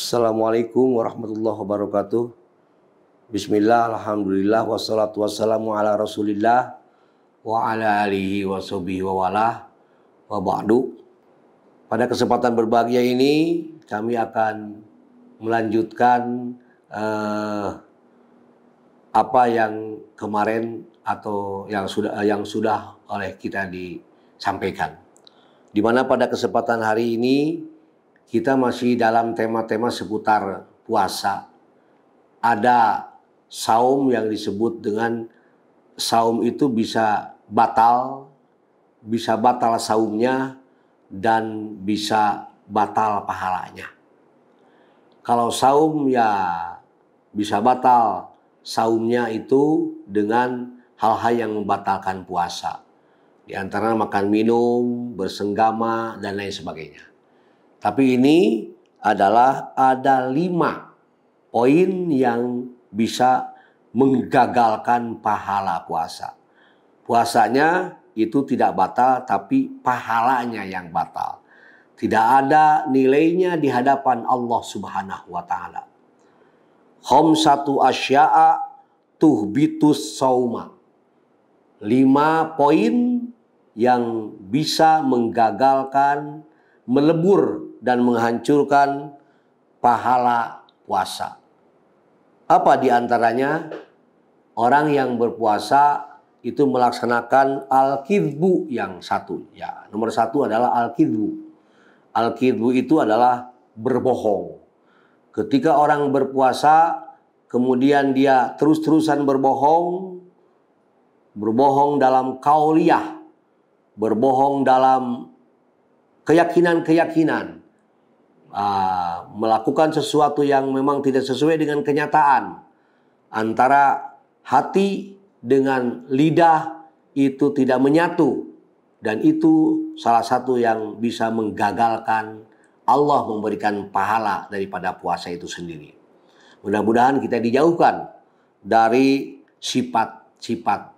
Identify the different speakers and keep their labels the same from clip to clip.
Speaker 1: Assalamualaikum warahmatullahi wabarakatuh. Bismillah, Alhamdulillah, wassalatu wassalamu ala rasulillah wa ala alihi wa wa wala, wa ba'du. Pada kesempatan berbahagia ini, kami akan melanjutkan uh, apa yang kemarin atau yang sudah yang sudah oleh kita disampaikan. Di mana pada kesempatan hari ini kita masih dalam tema-tema seputar puasa. Ada saum yang disebut dengan saum itu bisa batal, bisa batal saumnya dan bisa batal pahalanya. Kalau saum ya bisa batal saumnya itu dengan hal-hal yang membatalkan puasa. Di antara makan minum, bersenggama, dan lain sebagainya. Tapi ini adalah ada lima poin yang bisa menggagalkan pahala puasa. Puasanya itu tidak batal, tapi pahalanya yang batal. Tidak ada nilainya di hadapan Allah Subhanahu wa Ta'ala. Hom satu asya'a tuhbitus sauma. Lima poin yang bisa menggagalkan melebur dan menghancurkan pahala puasa. Apa di antaranya? Orang yang berpuasa itu melaksanakan al-kidbu yang satu. Ya, nomor satu adalah al-kidbu. Al-kidbu itu adalah berbohong. Ketika orang berpuasa, kemudian dia terus-terusan berbohong, berbohong dalam kauliah, berbohong dalam keyakinan-keyakinan uh, melakukan sesuatu yang memang tidak sesuai dengan kenyataan antara hati dengan lidah itu tidak menyatu dan itu salah satu yang bisa menggagalkan Allah memberikan pahala daripada puasa itu sendiri. Mudah-mudahan kita dijauhkan dari sifat-sifat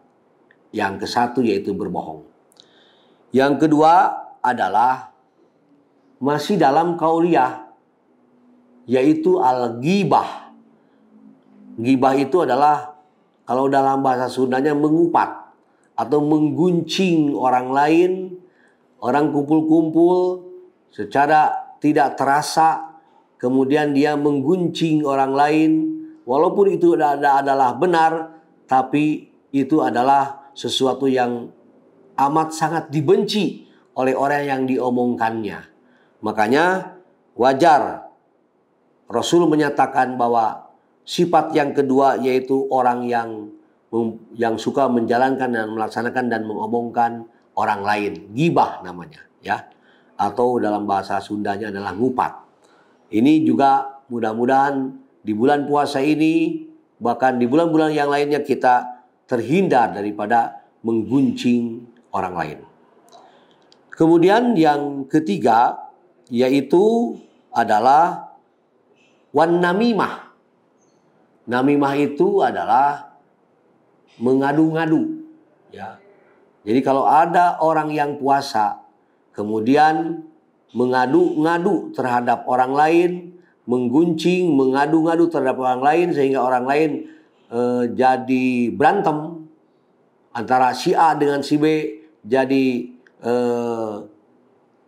Speaker 1: yang kesatu yaitu berbohong. Yang kedua adalah masih dalam kauliah yaitu al gibah gibah itu adalah kalau dalam bahasa Sundanya mengupat atau mengguncing orang lain, orang kumpul-kumpul secara tidak terasa kemudian dia mengguncing orang lain walaupun itu adalah benar tapi itu adalah sesuatu yang amat sangat dibenci oleh orang yang diomongkannya. Makanya wajar Rasul menyatakan bahwa sifat yang kedua yaitu orang yang yang suka menjalankan dan melaksanakan dan mengomongkan orang lain, gibah namanya, ya. Atau dalam bahasa Sundanya adalah ngupat. Ini juga mudah-mudahan di bulan puasa ini bahkan di bulan-bulan yang lainnya kita terhindar daripada mengguncing orang lain. Kemudian yang ketiga yaitu adalah wan namimah. Namimah itu adalah mengadu-ngadu, ya. Jadi kalau ada orang yang puasa kemudian mengadu-ngadu terhadap orang lain, mengguncing, mengadu-ngadu terhadap orang lain sehingga orang lain eh, jadi berantem antara si A dengan si B, jadi eh,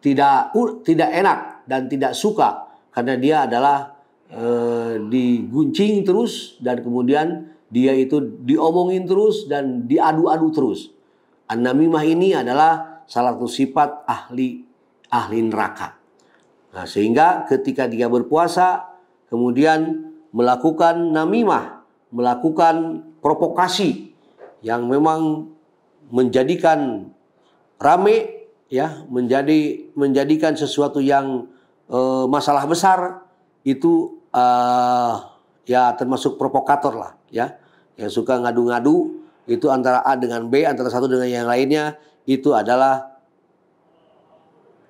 Speaker 1: tidak uh, tidak enak dan tidak suka karena dia adalah uh, eh, diguncing terus dan kemudian dia itu diomongin terus dan diadu-adu terus. An-namimah ini adalah salah satu sifat ahli ahli neraka. Nah, sehingga ketika dia berpuasa kemudian melakukan namimah, melakukan provokasi yang memang menjadikan rame ya menjadi menjadikan sesuatu yang e, masalah besar itu e, ya termasuk provokator lah ya yang suka ngadu-ngadu itu antara A dengan B antara satu dengan yang lainnya itu adalah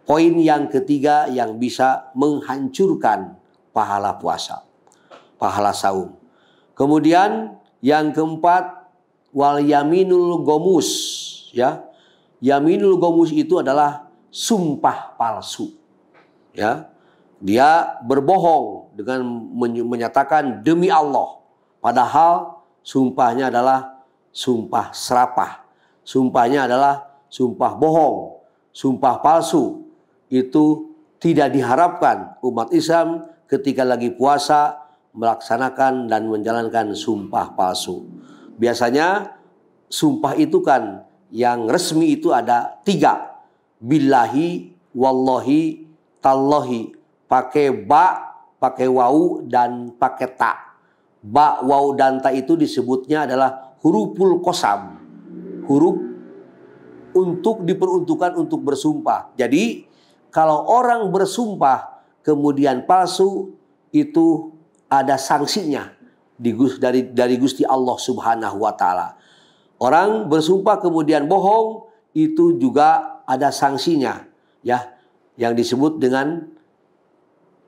Speaker 1: poin yang ketiga yang bisa menghancurkan pahala puasa pahala saum kemudian yang keempat wal yaminul gomus ya Yaminul gomus itu adalah sumpah palsu. Ya, dia berbohong dengan menyatakan demi Allah. Padahal sumpahnya adalah sumpah serapah. Sumpahnya adalah sumpah bohong, sumpah palsu. Itu tidak diharapkan umat Islam ketika lagi puasa melaksanakan dan menjalankan sumpah palsu. Biasanya sumpah itu kan yang resmi itu ada tiga. Billahi, wallahi, tallahi. Pakai ba, pakai wau, dan pakai ta. Ba, wau, dan ta itu disebutnya adalah huruful kosam. Huruf untuk diperuntukkan untuk bersumpah. Jadi kalau orang bersumpah kemudian palsu itu ada sanksinya dari dari Gusti Allah Subhanahu wa taala. Orang bersumpah kemudian bohong itu juga ada sanksinya ya yang disebut dengan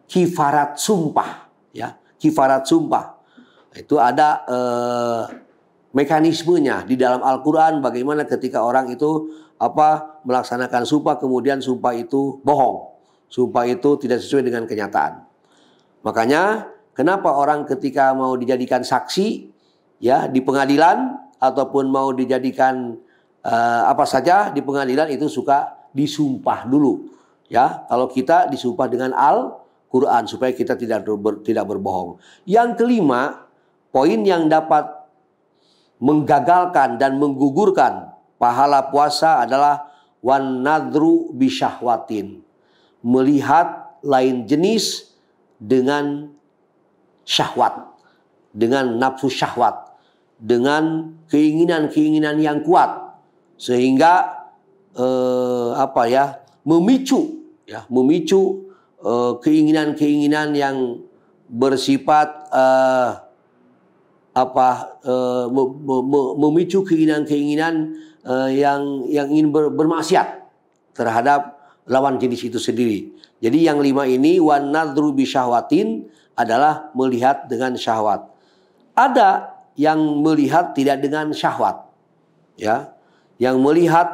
Speaker 1: kifarat sumpah ya kifarat sumpah itu ada eh, mekanismenya di dalam Al-Qur'an bagaimana ketika orang itu apa melaksanakan sumpah kemudian sumpah itu bohong sumpah itu tidak sesuai dengan kenyataan makanya kenapa orang ketika mau dijadikan saksi ya di pengadilan ataupun mau dijadikan uh, apa saja di pengadilan itu suka disumpah dulu ya kalau kita disumpah dengan al Quran supaya kita tidak ber, tidak berbohong yang kelima poin yang dapat menggagalkan dan menggugurkan pahala puasa adalah wan nadru bisyahwatin melihat lain jenis dengan syahwat dengan nafsu syahwat dengan keinginan-keinginan yang kuat sehingga eh, apa ya memicu ya memicu eh, keinginan-keinginan eh, yang bersifat eh, apa eh, memicu keinginan-keinginan eh, yang yang ingin ber, bermaksiat terhadap lawan jenis itu sendiri. Jadi yang lima ini wanadru bisyahwatin adalah melihat dengan syahwat. Ada yang melihat tidak dengan syahwat. Ya. Yang melihat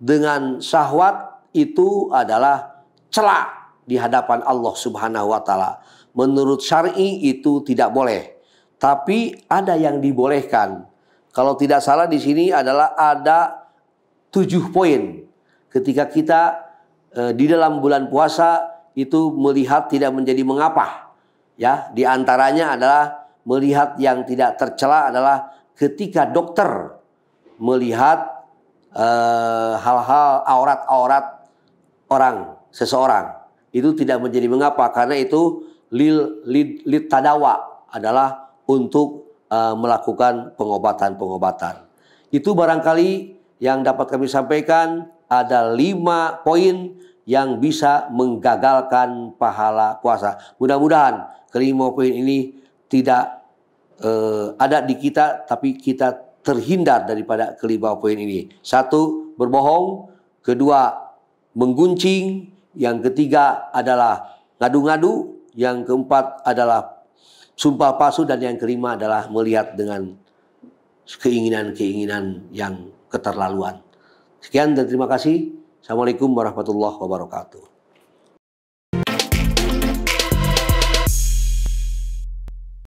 Speaker 1: dengan syahwat itu adalah celak di hadapan Allah Subhanahu wa taala. Menurut syar'i itu tidak boleh. Tapi ada yang dibolehkan. Kalau tidak salah di sini adalah ada tujuh poin. Ketika kita e, di dalam bulan puasa itu melihat tidak menjadi mengapa. Ya, di antaranya adalah melihat yang tidak tercela adalah ketika dokter melihat eh, hal-hal uh, aurat-aurat orang seseorang itu tidak menjadi mengapa karena itu lil lid, lid tadawa adalah untuk uh, melakukan pengobatan-pengobatan. Itu barangkali yang dapat kami sampaikan ada lima poin yang bisa menggagalkan pahala puasa. Mudah-mudahan kelima poin ini tidak uh, ada di kita tapi kita terhindar daripada kelima poin ini. Satu, berbohong, kedua, menggunjing, yang ketiga adalah ngadu-ngadu, yang keempat adalah sumpah palsu dan yang kelima adalah melihat dengan keinginan-keinginan yang keterlaluan. Sekian dan terima kasih. Assalamualaikum warahmatullahi wabarakatuh.